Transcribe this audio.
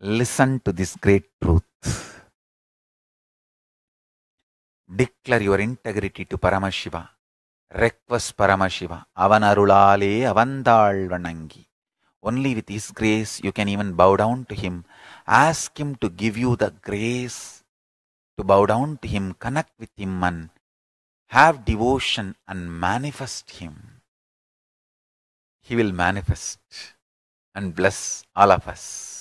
Listen to this great truth. Declare your integrity to Paramashiva. Request Paramashiva. Avanarulale avandal vanangi. Only with His grace you can even bow down to Him. Ask Him to give you the grace to bow down to Him, connect with Him, and have devotion and manifest Him. He will manifest and bless all of us.